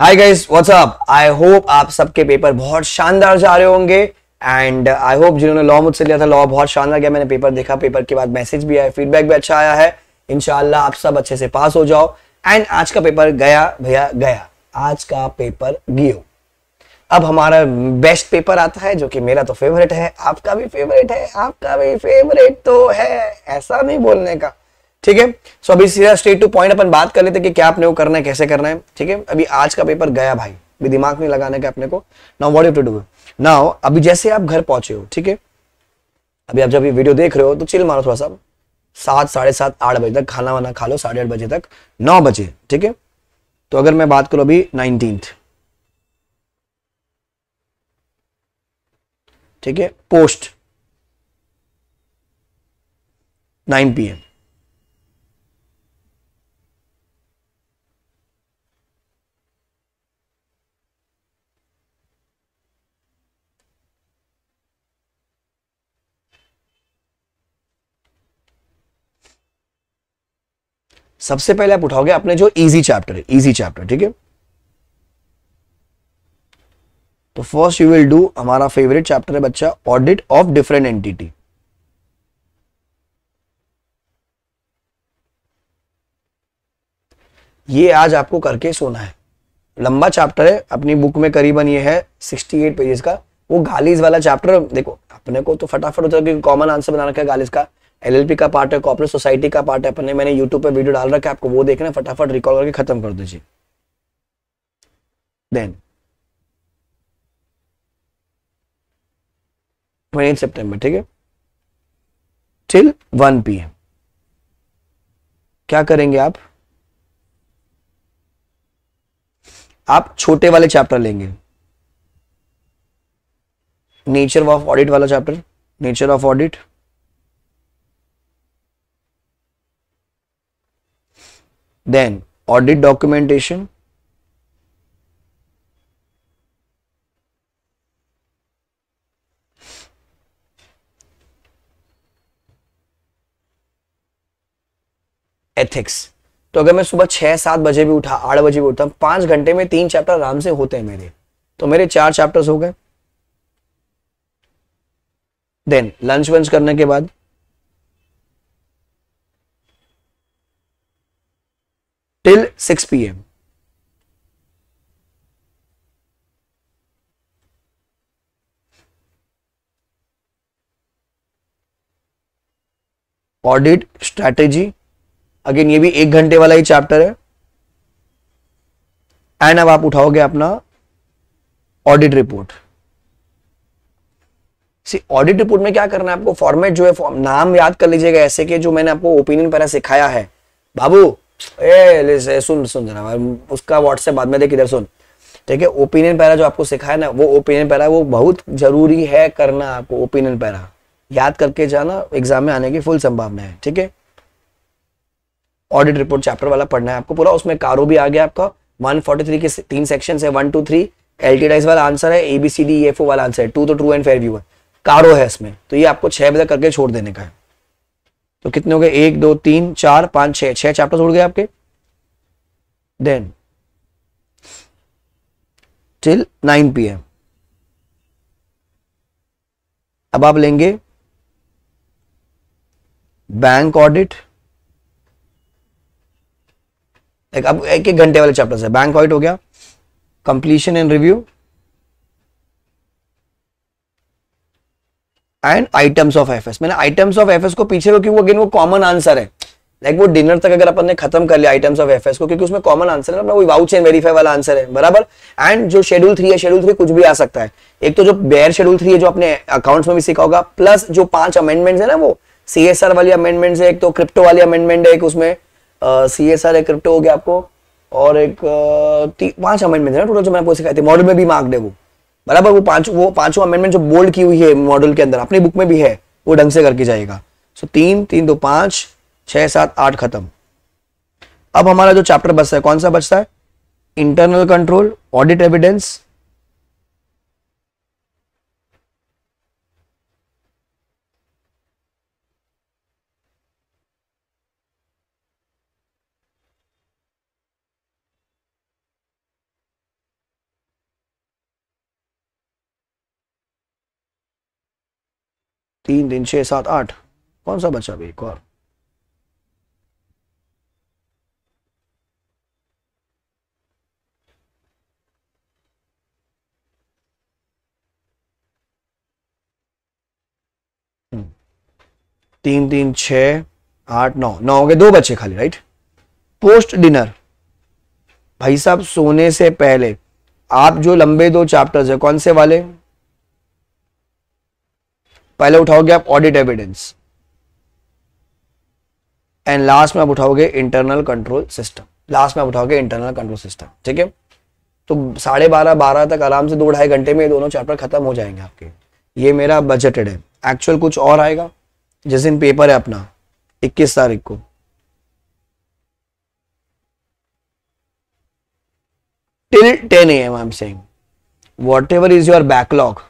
Hi guys what's up I hope आप सबके paper बहुत शानदार जा रहे होंगे एंड आई होप जिन्होंने लॉ मुझसे लिया था लॉ बहुत शानदार गया मैंने पेपर देखा पेपर के बाद मैसेज भी आया फीडबैक भी अच्छा आया है इनशाला आप सब अच्छे से पास हो जाओ एंड आज का पेपर गया भैया गया आज का पेपर गियो अब हमारा बेस्ट पेपर आता है जो कि मेरा तो फेवरेट है आपका भी फेवरेट है आपका भी फेवरेट तो है ऐसा नहीं बोलने का ठीक है सो अभी सीधा स्ट्रेट टू पॉइंट अपन बात कर लेते हैं कि क्या अपने को करना है कैसे करना है ठीक है अभी आज का पेपर गया भाई भी दिमाग नहीं लगाने का अपने को now what you to do now अभी जैसे आप घर पहुंचे हो ठीक है अभी आप जब ये वीडियो देख रहे हो तो चिल मारो थोड़ा सा सात साढ़े सात आठ बजे तक खाना वाना खा लो साढ़े आठ बजे तक नौ बजे ठीक है तो अगर मैं बात करूं अभी नाइनटीन ठीक है पोस्ट नाइन पीएम सबसे पहले आप उठाओगे आपने जो इजी चैप्टर है इजी चैप्टर ठीक है तो फर्स्ट यू विल डू हमारा फेवरेट चैप्टर है बच्चा ऑडिट ऑफ डिफरेंट एंटिटी ये आज आपको करके सोना है लंबा चैप्टर है अपनी बुक में करीबन ये है 68 पेजेस का वो गालीज वाला चैप्टर देखो अपने को तो फटाफट होता है कॉमन आंसर बना रखा है गालिज का एलएलपी का पार्ट है कॉपरेट सोसाइटी का पार्ट है अपने मैंने यूट्यूब पर वीडियो डाल रखा है आपको वो देखना फटाफट रिकॉल करके खत्म कर दीजिए देन ट्वेंटी सितंबर ठीक है टिल वन पी एम क्या करेंगे आप आप छोटे वाले चैप्टर लेंगे नेचर ऑफ ऑडिट वाला chapter nature of audit Then audit documentation. Ethics तो अगर मैं सुबह छह सात बजे भी उठा आठ बजे भी उठा पांच घंटे में तीन चैप्टर आराम से होते हैं मेरे तो मेरे चार चैप्टर्स हो गए देन लंच वंच करने के बाद till 6 p.m. Audit strategy again ये भी एक घंटे वाला ही चैप्टर है एंड अब आप उठाओगे अपना audit report see audit report में क्या करना है आपको फॉर्मेट जो है नाम याद कर लीजिएगा ऐसे के जो मैंने आपको ओपिनियन पहले सिखाया है बाबू ए सुन सुन जनाब उसका व्हाट्सएप बाद में देख इधर सुन ठीक है ओपिनियन पैरा जो आपको सिखाया ना वो ओपिनियन पैरा वो बहुत जरूरी है करना आपको ओपिनियन पैरा याद करके जाना एग्जाम में आने की फुल संभावना है ठीक है ऑडिट रिपोर्ट चैप्टर वाला पढ़ना है आपको पूरा उसमें कारो भी आ गया आपका 143 के तीन सेक्शन है one two three L T एल्टीडाइज वाला आंसर है एबीसीडी एफ ओ वाला आंसर है टू तो ट्रू एंड फेयर व्यू है कारो है इसमें तो ये आपको छह बजे करके छोड़ देने का है तो कितने हो गए एक दो तीन चार पांच छह छह चैप्टर्स उड़ गए आपके then till nine P M अब आप लेंगे बैंक ऑडिट अब एक एक घंटे वाले चैप्टर है बैंक ऑडिट हो गया completion and review and items of F S मैंने आइटम्स ऑफ एफ एस को पीछे क्योंकि वो अगेन वो कॉमन आंसर है लाइक वो डिनर तक अगर अपन ने खत्म कर लिया आइटम्स ऑफ एफ एस को क्योंकि उसमें कॉमन आंसर है अपना वो वाउच एंड वेरीफाई वाला आंसर है बराबर एंड जो शेड्यूल थ्री है शेड्यूल थ्री कुछ भी आ सकता है एक तो जो बेयर शेड्यूल थ्री है जो अपने अकाउंट्स में भी सीखा होगा प्लस जो पांच अमेंडमेंट्स है ना वो सी एस आर वाली अमेंडमेंट है एक तो क्रिप्टो वाली अमेंडमेंट है एक उसमें सी एस आर है क्रिप्टो हो गया आपको और एक पांच अमेंडमेंट है ना टोटल जो मैं आपको सिखाई थी मॉडल में भी मार्क्ड है वो बराबर वो पांच वो पांचों अमेंडमेंट जो बोल्ड की हुई है मॉडल के अंदर अपनी बुक में भी है वो ढंग से करके जाएगा सो तीन तीन दो पांच छह सात आठ खत्म अब हमारा जो चैप्टर बचता है कौन सा बचता है इंटरनल कंट्रोल ऑडिट एविडेंस तीन दिन छह सात आठ कौन सा बचा भी एक और हम्म। तीन तीन छ आठ नौ नौ हो गए दो बच्चे खाली राइट पोस्ट डिनर भाई साहब सोने से पहले आप जो लंबे दो चैप्टर्स है कौन से वाले पहले उठाओगे आप ऑडिट एविडेंस एंड लास्ट में आप उठाओगे इंटरनल कंट्रोल सिस्टम लास्ट में आप उठाओगे इंटरनल कंट्रोल सिस्टम ठीक है तो साढ़े बारह बारह तक आराम से दो ढाई घंटे में ये दोनों चैप्टर खत्म हो जाएंगे आपके ये मेरा बजटेड है एक्चुअल कुछ और आएगा जिस दिन पेपर है अपना इक्कीस तारीख को till 10 M I'm saying. Ever is your backlog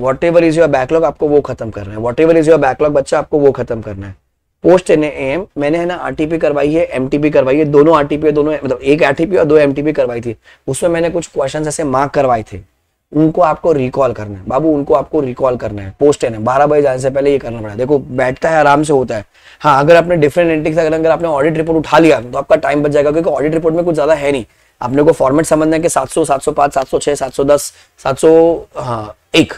whatever is your backlog आपको वो खत्म करना है whatever is your backlog बच्चा आपको वो खत्म करना है पोस्ट एन एम मैंने है ना आरटीपी करवाई है एमटीपी करवाई है दोनों आरटीपी दोनों मतलब एक आरटीपी और दो एमटीपी करवाई थी उसमें मैंने कुछ क्वेश्चन ऐसे मार्क करवाए थे उनको आपको रिकॉल करना है बाबू उनको आपको रिकॉल करना है पोस्ट एन बारह बजे जाने से पहले ये करना पड़ा देखो बैठता है आराम से होता है हाँ अगर आपने डिफरेंट एंटिक्स अगर अगर आपने ऑडिट रिपोर्ट उठा लिया तो आपका टाइम बच जाएगा क्योंकि ऑडिट रिपोर्ट में कुछ ज्यादा है नहीं आपने को फॉर्मेट समझना है कि सात सौ सात सौ पांच सात सौ छह सात सौ दस सात सौ हाँ एक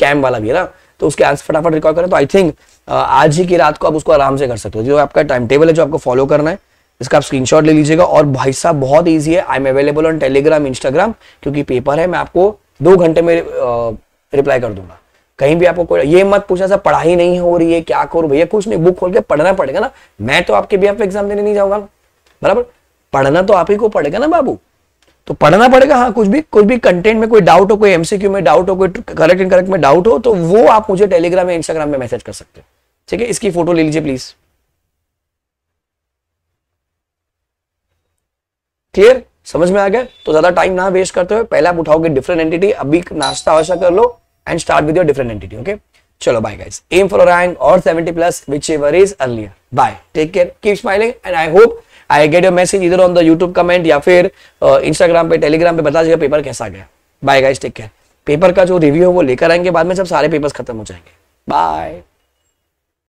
कैम वाला भी है ना तो उसके आंसर फटाफट रिकॉर्ड करें तो आई थिंक uh, आज ही की रात को आप उसको आराम से कर सकते हो जो आपका टाइम टेबल है जो आपको फॉलो करना है इसका आप स्क्रीनशॉट ले लीजिएगा और भाई साहब बहुत इजी है I am available on Telegram Instagram क्योंकि पेपर है मैं आपको दो घंटे में रिप्लाई uh, कर दूंगा कहीं भी आपको कोई ये मत पूछा सर पढ़ाई नहीं हो रही है क्या करूँ भैया कुछ नहीं बुक खोल के पढ़ना पड़ेगा ना मैं तो आपके भी आप एग्जाम देने नहीं जाऊंगा बराबर पढ़ना तो आप ही को पड़ेगा ना बाबू तो पढ़ना पड़ेगा हाँ कुछ भी कुछ भी कंटेंट में कोई डाउट हो कोई एमसीक्यू में डाउट हो कोई करेक्ट करेक्ट में डाउट हो तो वो आप मुझे टेलीग्राम या इंस्टाग्राम में मैसेज कर सकते हो ठीक है इसकी फोटो ले लीजिए प्लीज क्लियर समझ में आ गया तो ज्यादा टाइम ना वेस्ट करते हुए पहले आप उठाओगे डिफरेंट एंटिटी अभी नाश्ता वाशा कर लो and start with your different entity okay चलो bye guys aim for rank और 70 plus whichever is earlier bye take care keep smiling and I hope I get your message इधर on the YouTube comment या फिर Instagram पे Telegram पे बता दीजिएगा paper कैसा गया bye guys take care paper का जो रिव्यू है वो लेकर आएंगे बाद में जब सारे पेपर्स खत्म हो जाएंगे बाय